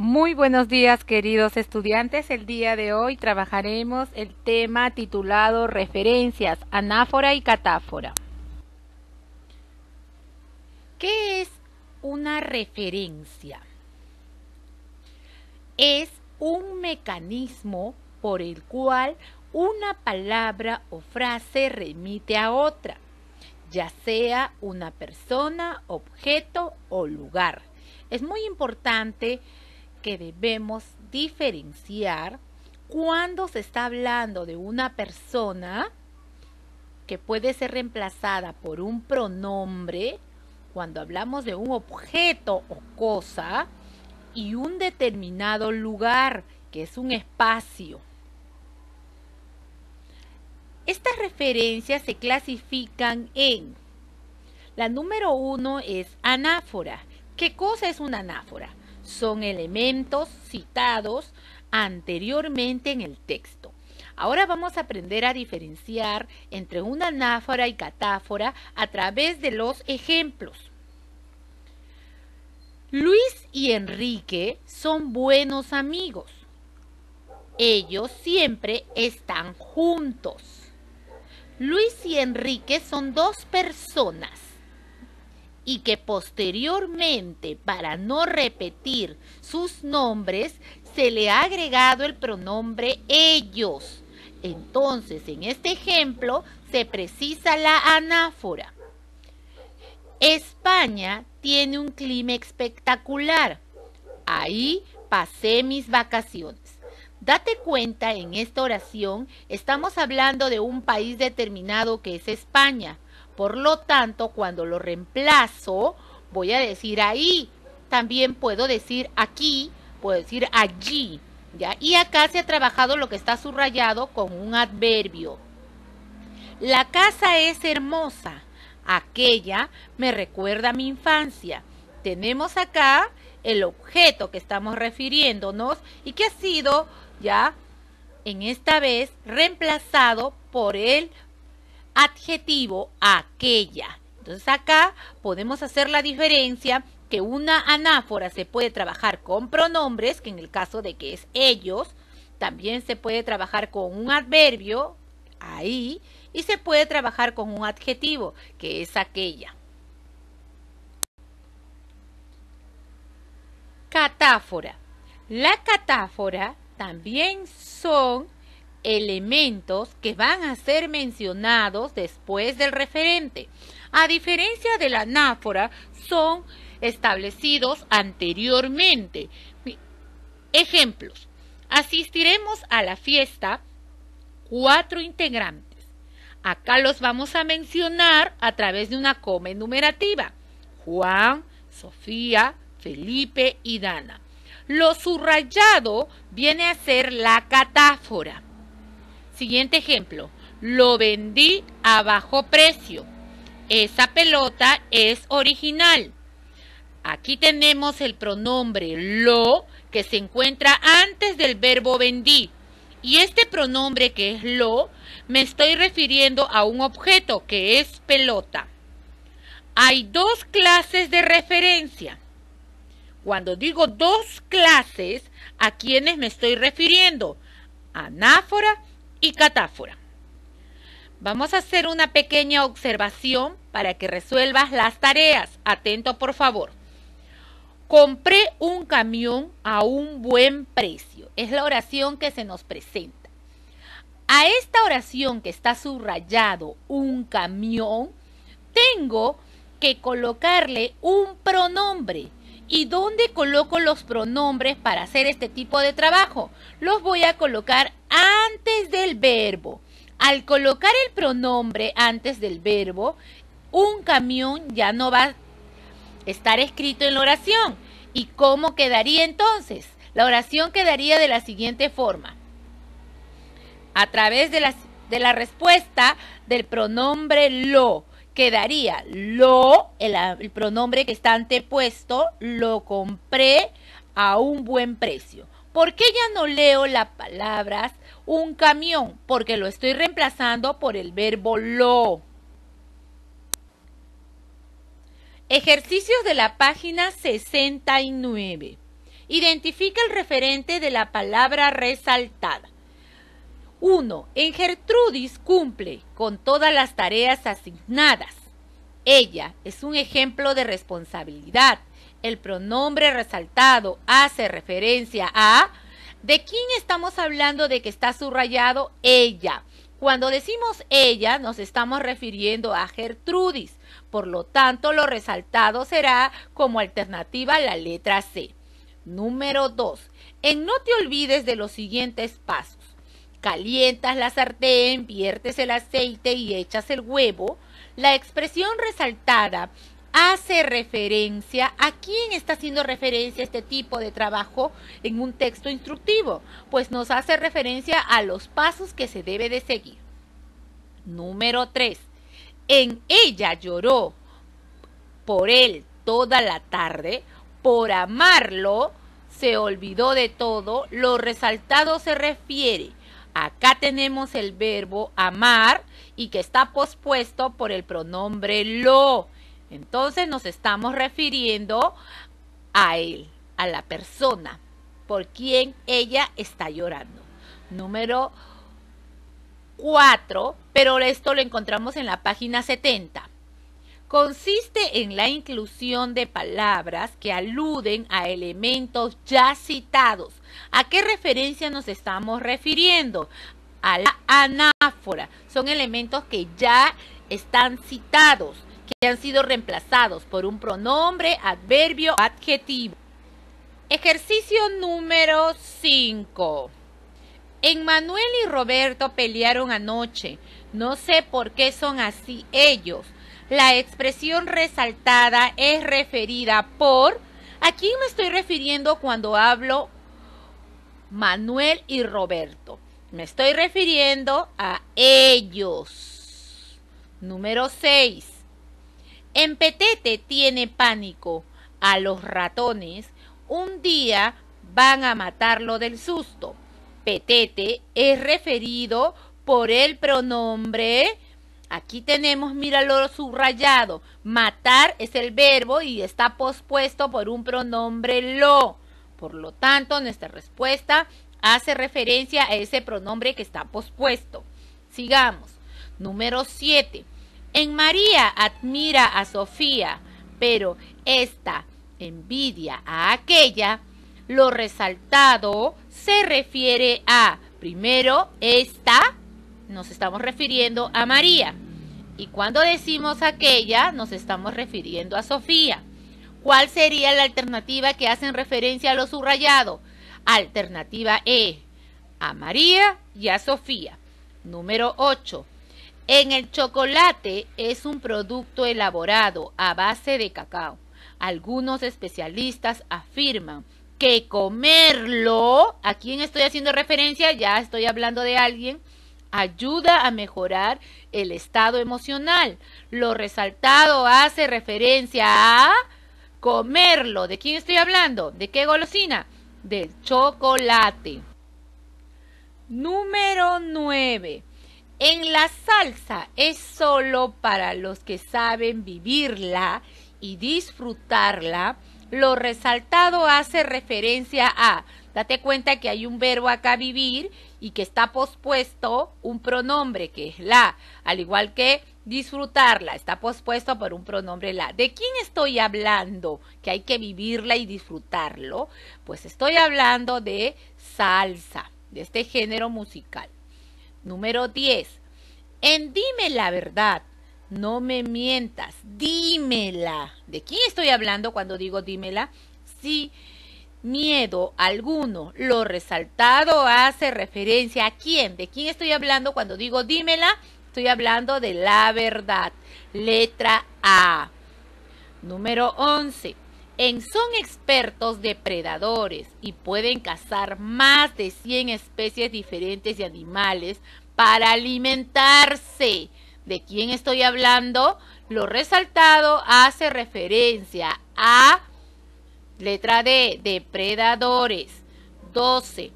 Muy buenos días queridos estudiantes. El día de hoy trabajaremos el tema titulado Referencias, anáfora y catáfora. ¿Qué es una referencia? Es un mecanismo por el cual una palabra o frase remite a otra, ya sea una persona, objeto o lugar. Es muy importante debemos diferenciar cuando se está hablando de una persona que puede ser reemplazada por un pronombre, cuando hablamos de un objeto o cosa, y un determinado lugar, que es un espacio. Estas referencias se clasifican en, la número uno es anáfora. ¿Qué cosa es una anáfora? son elementos citados anteriormente en el texto. Ahora vamos a aprender a diferenciar entre una anáfora y catáfora a través de los ejemplos. Luis y Enrique son buenos amigos. Ellos siempre están juntos. Luis y Enrique son dos personas y que posteriormente, para no repetir sus nombres, se le ha agregado el pronombre ellos. Entonces, en este ejemplo, se precisa la anáfora. España tiene un clima espectacular. Ahí pasé mis vacaciones. Date cuenta, en esta oración estamos hablando de un país determinado que es España. Por lo tanto, cuando lo reemplazo, voy a decir ahí. También puedo decir aquí, puedo decir allí. ¿ya? Y acá se ha trabajado lo que está subrayado con un adverbio. La casa es hermosa. Aquella me recuerda a mi infancia. Tenemos acá el objeto que estamos refiriéndonos y que ha sido ya en esta vez reemplazado por el adjetivo aquella. Entonces acá podemos hacer la diferencia que una anáfora se puede trabajar con pronombres, que en el caso de que es ellos, también se puede trabajar con un adverbio, ahí, y se puede trabajar con un adjetivo, que es aquella. Catáfora. La catáfora también son elementos que van a ser mencionados después del referente. A diferencia de la anáfora, son establecidos anteriormente. Ejemplos. Asistiremos a la fiesta cuatro integrantes. Acá los vamos a mencionar a través de una coma enumerativa. Juan, Sofía, Felipe y Dana. Lo subrayado viene a ser la catáfora. Siguiente ejemplo. Lo vendí a bajo precio. Esa pelota es original. Aquí tenemos el pronombre lo que se encuentra antes del verbo vendí. Y este pronombre que es lo, me estoy refiriendo a un objeto que es pelota. Hay dos clases de referencia. Cuando digo dos clases, ¿a quiénes me estoy refiriendo? Anáfora y catáfora. Vamos a hacer una pequeña observación para que resuelvas las tareas. Atento, por favor. Compré un camión a un buen precio. Es la oración que se nos presenta. A esta oración que está subrayado un camión, tengo que colocarle un pronombre ¿Y dónde coloco los pronombres para hacer este tipo de trabajo? Los voy a colocar antes del verbo. Al colocar el pronombre antes del verbo, un camión ya no va a estar escrito en la oración. ¿Y cómo quedaría entonces? La oración quedaría de la siguiente forma. A través de la, respuesta del pronombre lo quedaría lo, el, pronombre que está antepuesto, lo compré a un buen precio. ¿Por qué ya no leo las palabras un camión? Porque lo estoy reemplazando por el verbo lo. Ejercicios de la página 69. Identifica el referente de la palabra resaltada. 1. En Gertrudis cumple con todas las tareas asignadas. Ella es un ejemplo de responsabilidad. El pronombre resaltado hace referencia a... ¿De quién estamos hablando de que está subrayado? Ella. Cuando decimos ella, nos estamos refiriendo a Gertrudis. Por lo tanto, lo resaltado será como alternativa la letra C. Número 2. En no te olvides de los siguientes pasos. Calientas la sartén, viertes el aceite y echas el huevo. La expresión resaltada hace referencia a quién está haciendo referencia este tipo de trabajo en un texto instructivo, pues nos hace referencia a los pasos que se debe de seguir. Número 3. En ella lloró por él toda la tarde, por amarlo, se olvidó de todo, lo resaltado se refiere Acá tenemos el verbo amar y que está pospuesto por el pronombre lo. Entonces nos estamos refiriendo a él, a la persona por quien ella está llorando. Número 4, pero esto lo encontramos en la página 70. Consiste en la inclusión de palabras que aluden a elementos ya citados ¿A qué referencia nos estamos refiriendo? A la anáfora. Son elementos que ya están citados, que han sido reemplazados por un pronombre, adverbio, adjetivo. Ejercicio número 5. Emmanuel y Roberto pelearon anoche. No sé por qué son así ellos. La expresión resaltada es referida por... ¿A quién me estoy refiriendo cuando hablo Manuel y Roberto. Me estoy refiriendo a ellos. Número 6. Petete tiene pánico a los ratones. Un día van a matarlo del susto. Petete es referido por el pronombre. Aquí tenemos, míralo subrayado. Matar es el verbo y está pospuesto por un pronombre lo. Por lo tanto, nuestra respuesta hace referencia a ese pronombre que está pospuesto. Sigamos. Número 7. En María admira a Sofía, pero esta envidia a aquella. Lo resaltado se refiere a, primero, esta, nos estamos refiriendo a María. Y cuando decimos aquella, nos estamos refiriendo a Sofía. ¿Cuál sería la alternativa que hacen referencia a lo subrayado? Alternativa E, a María y a Sofía. Número 8. En el chocolate es un producto elaborado a base de cacao. Algunos especialistas afirman que comerlo, a quién estoy haciendo referencia, ya estoy hablando de alguien, ayuda a mejorar el estado emocional. Lo resaltado hace referencia a comerlo. ¿De quién estoy hablando? ¿De qué golosina? Del chocolate. Número 9. En la salsa es solo para los que saben vivirla y disfrutarla. Lo resaltado hace referencia a, date cuenta que hay un verbo acá vivir y que está pospuesto un pronombre que es la, al igual que Disfrutarla está pospuesto por un pronombre la. ¿De quién estoy hablando? Que hay que vivirla y disfrutarlo. Pues estoy hablando de salsa, de este género musical. Número 10. En dime la verdad, no me mientas, dímela. ¿De quién estoy hablando cuando digo dímela? si miedo alguno. Lo resaltado hace referencia a quién, de quién estoy hablando cuando digo dímela, Estoy hablando de la verdad. Letra A. Número 11. En son expertos depredadores y pueden cazar más de 100 especies diferentes de animales para alimentarse. ¿De quién estoy hablando? Lo resaltado hace referencia a letra D, depredadores. 12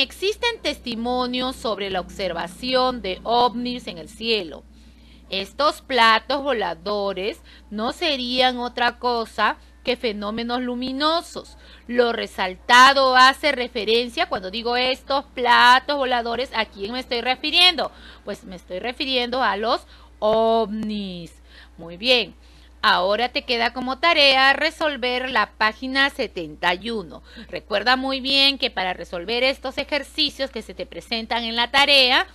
existen testimonios sobre la observación de ovnis en el cielo. Estos platos voladores no serían otra cosa que fenómenos luminosos. Lo resaltado hace referencia, cuando digo estos platos voladores, ¿a quién me estoy refiriendo? Pues me estoy refiriendo a los ovnis. Muy bien. Ahora te queda como tarea resolver la página 71. Recuerda muy bien que para resolver estos ejercicios que se te presentan en la tarea,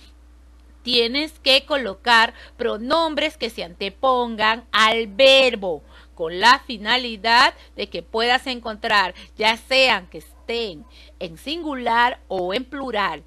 tienes que colocar pronombres que se antepongan al verbo con la finalidad de que puedas encontrar, ya sean que estén en singular o en plural,